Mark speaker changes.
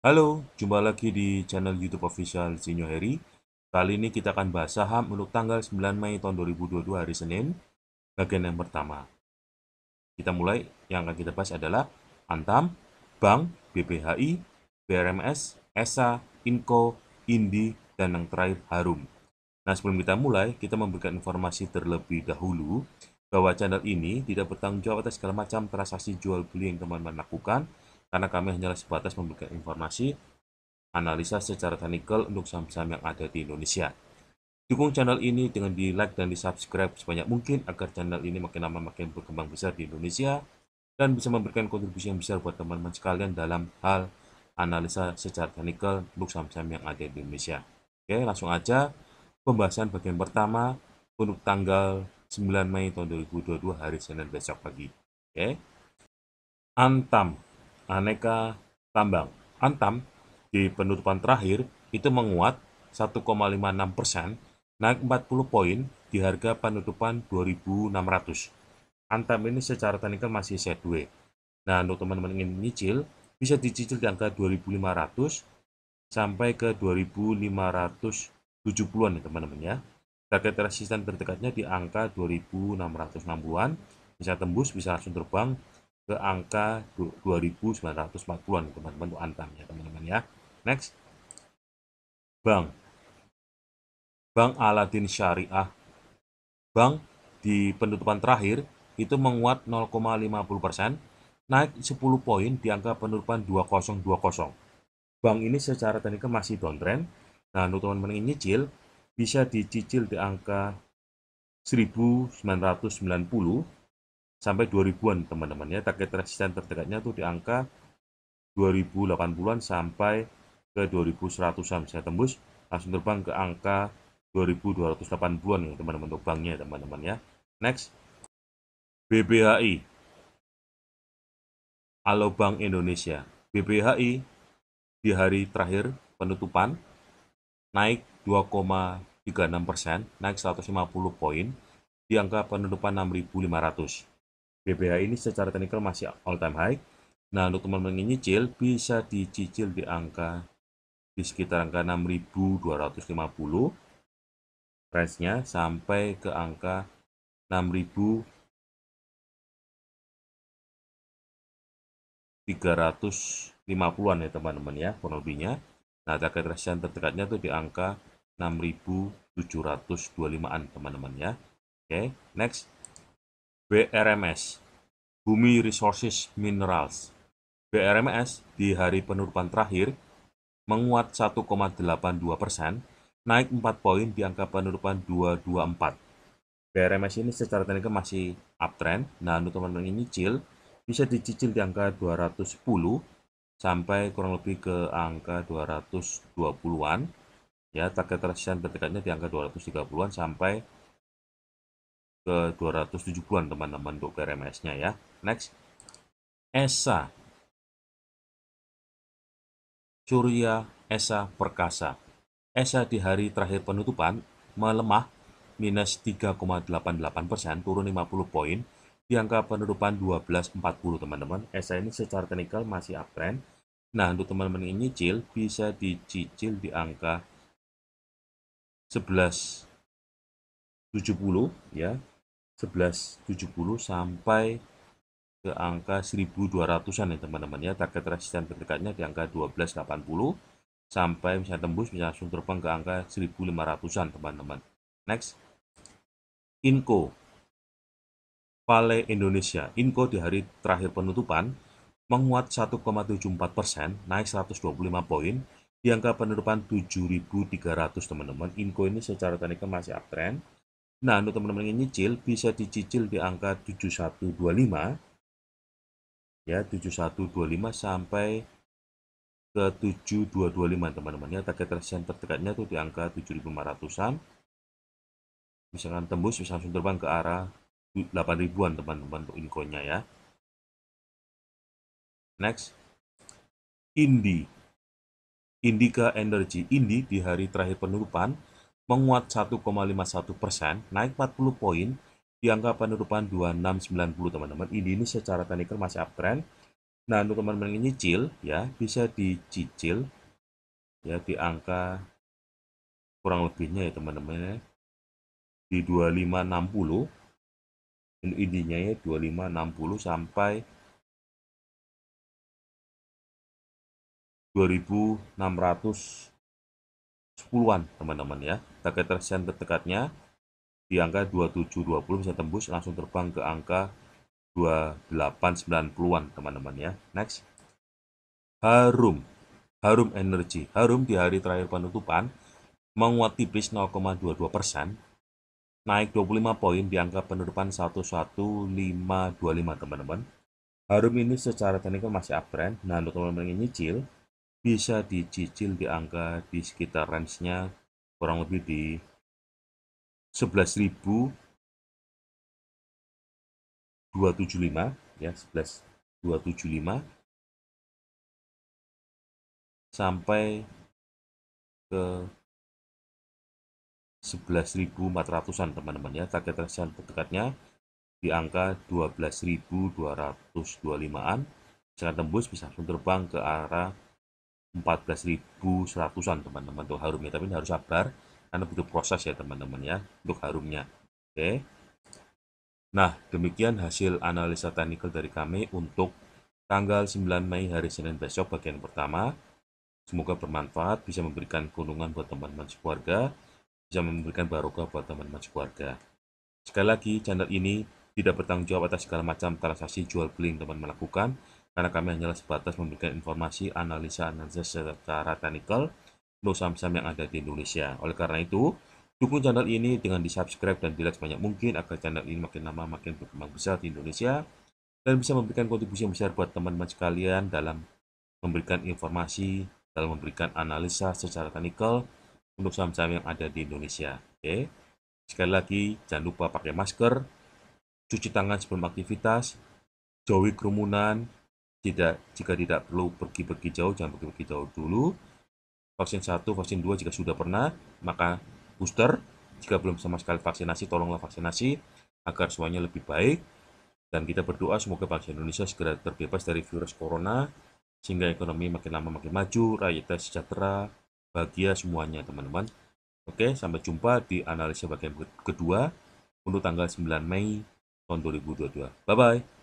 Speaker 1: Halo, jumpa lagi di channel YouTube official Sinyo Heri. Kali ini kita akan bahas saham untuk tanggal 9 Mei tahun 2022 hari Senin, bagian yang pertama. Kita mulai, yang akan kita bahas adalah Antam, Bank, BBHI, BRMS, ESA, Inco, Indi, dan yang terakhir Harum. Nah, sebelum kita mulai, kita memberikan informasi terlebih dahulu bahwa channel ini tidak bertanggung jawab atas segala macam transaksi jual beli yang teman-teman lakukan, -teman karena kami hanyalah sebatas memberikan informasi analisa secara teknikal untuk saham-saham yang ada di Indonesia. Dukung channel ini dengan di like dan di subscribe sebanyak mungkin agar channel ini makin lama makin berkembang besar di Indonesia dan bisa memberikan kontribusi yang besar buat teman-teman sekalian dalam hal analisa secara teknikal untuk saham-saham yang ada di Indonesia. Oke, langsung aja pembahasan bagian pertama untuk tanggal 9 Mei tahun 2022 hari Senin besok pagi. Oke. Antam aneka tambang. Antam di penutupan terakhir itu menguat 1,56 persen, naik 40 poin di harga penutupan 2.600. Antam ini secara teknikal masih sideways. Nah, untuk teman-teman ingin nyicil, bisa dicicil di angka 2.500 sampai ke 2.570-an ya teman-teman ya. Target resisten terdekatnya di angka 2.660-an, bisa tembus, bisa langsung terbang, ke angka 2940-an teman-teman untuk antam ya teman-teman ya. Next. Bank. Bank Aladin Syariah. Bank di penutupan terakhir itu menguat 0,50%, naik 10 poin di angka penutupan 2020. Bank ini secara teknik masih downtrend. Nah, untuk teman-teman ingin nyicil, bisa dicicil di angka 1990 sampai 2000-an teman-teman ya target resisten terdekatnya tuh di angka 2080-an sampai ke 2100-an saya tembus langsung terbang ke angka 2280-an ya teman-teman untuk teman-teman ya next BBHI Halo Bank Indonesia BBHI di hari terakhir penutupan naik 2,36 persen, naik 150 poin di angka penutupan 6.500. GBH ini secara teknikal masih all time high. Nah, untuk teman-teman yang nyicil bisa dicicil di angka di sekitar angka 6250 range-nya sampai ke angka 6350-an ya teman-teman ya kurang Nah, target resisten terdekatnya itu di angka 6725-an teman-teman ya. Oke, okay, next. BRMS Bumi Resources Minerals BRMS di hari penutupan terakhir menguat 1,82 persen, naik 4 poin di angka penutupan 224. BRMS ini secara teknikal masih uptrend, nah untuk teman-teman ini cil bisa dicicil di angka 210 sampai kurang lebih ke angka 220-an. Ya, target resistance terdekatnya di angka 230-an sampai ke 270-an teman-teman untuk PRMS-nya ya. Next. Esa. Surya Esa Perkasa. Esa di hari terakhir penutupan melemah minus 3,88 persen, turun 50 poin di angka penutupan 12.40 teman-teman. Esa ini secara teknikal masih uptrend. Nah, untuk teman-teman yang nyicil bisa dicicil di angka 11.70 ya 1170 sampai ke angka 1200-an ya teman-teman ya. Target resisten terdekatnya di angka 1280 sampai bisa tembus bisa langsung terbang ke angka 1500-an teman-teman. Next. Inco. Vale Indonesia. Inco di hari terakhir penutupan menguat 1,74 persen, naik 125 poin, di angka penutupan 7.300 teman-teman. Inco ini secara teknikal masih uptrend, Nah, untuk teman-teman yang nyicil bisa dicicil di angka 7125 ya 7125 sampai ke 7225 teman-teman ya target resisten terdekatnya itu di angka 7500-an misalkan tembus bisa langsung terbang ke arah 8000-an teman-teman untuk inkonya ya next Indi Indica Energy Indi di hari terakhir penutupan menguat 1,51 persen, naik 40 poin di angka penutupan 2690 teman-teman. Ini ini secara teknikal masih uptrend. Nah, untuk teman-teman yang nyicil ya, bisa dicicil ya di angka kurang lebihnya ya teman-teman ya. Di 2560 ini intinya ya 2560 sampai 2600 10-an teman-teman ya target resistance terdekatnya di angka 2720 bisa tembus langsung terbang ke angka 2890-an teman-teman ya next harum harum energi harum di hari terakhir penutupan menguat tipis 0,22 persen naik 25 poin di angka penutupan 11525 teman-teman harum ini secara teknikal masih uptrend nah untuk teman-teman yang nyicil bisa dicicil di angka di sekitar range-nya kurang lebih di 11.275 ya 11.275 sampai ke 11.400-an teman-teman ya target range terdekatnya di angka 12.225-an. Jika tembus bisa langsung terbang ke arah 14.100-an teman-teman untuk harumnya. Tapi harus sabar karena butuh proses ya teman-teman ya untuk harumnya. Oke. Nah, demikian hasil analisa teknikal dari kami untuk tanggal 9 Mei hari Senin besok bagian pertama. Semoga bermanfaat, bisa memberikan keuntungan buat teman-teman sekeluarga, bisa memberikan barokah buat teman-teman sekeluarga. Sekali lagi, channel ini tidak bertanggung jawab atas segala macam transaksi jual beli yang teman melakukan karena kami hanyalah sebatas memberikan informasi analisa-analisa secara teknikal untuk saham-saham yang ada di Indonesia. Oleh karena itu, dukung channel ini dengan di-subscribe dan di-like sebanyak mungkin agar channel ini makin lama makin berkembang besar di Indonesia dan bisa memberikan kontribusi yang besar buat teman-teman sekalian dalam memberikan informasi, dalam memberikan analisa secara teknikal untuk saham-saham yang ada di Indonesia. Oke. Sekali lagi, jangan lupa pakai masker, cuci tangan sebelum aktivitas, jauhi kerumunan, tidak jika tidak perlu pergi-pergi jauh jangan pergi-pergi jauh dulu vaksin 1 vaksin 2 jika sudah pernah maka booster jika belum sama sekali vaksinasi tolonglah vaksinasi agar semuanya lebih baik dan kita berdoa semoga bangsa Indonesia segera terbebas dari virus corona sehingga ekonomi makin lama makin maju rakyatnya sejahtera bahagia semuanya teman-teman oke sampai jumpa di analisa bagian kedua untuk tanggal 9 Mei tahun 2022 bye bye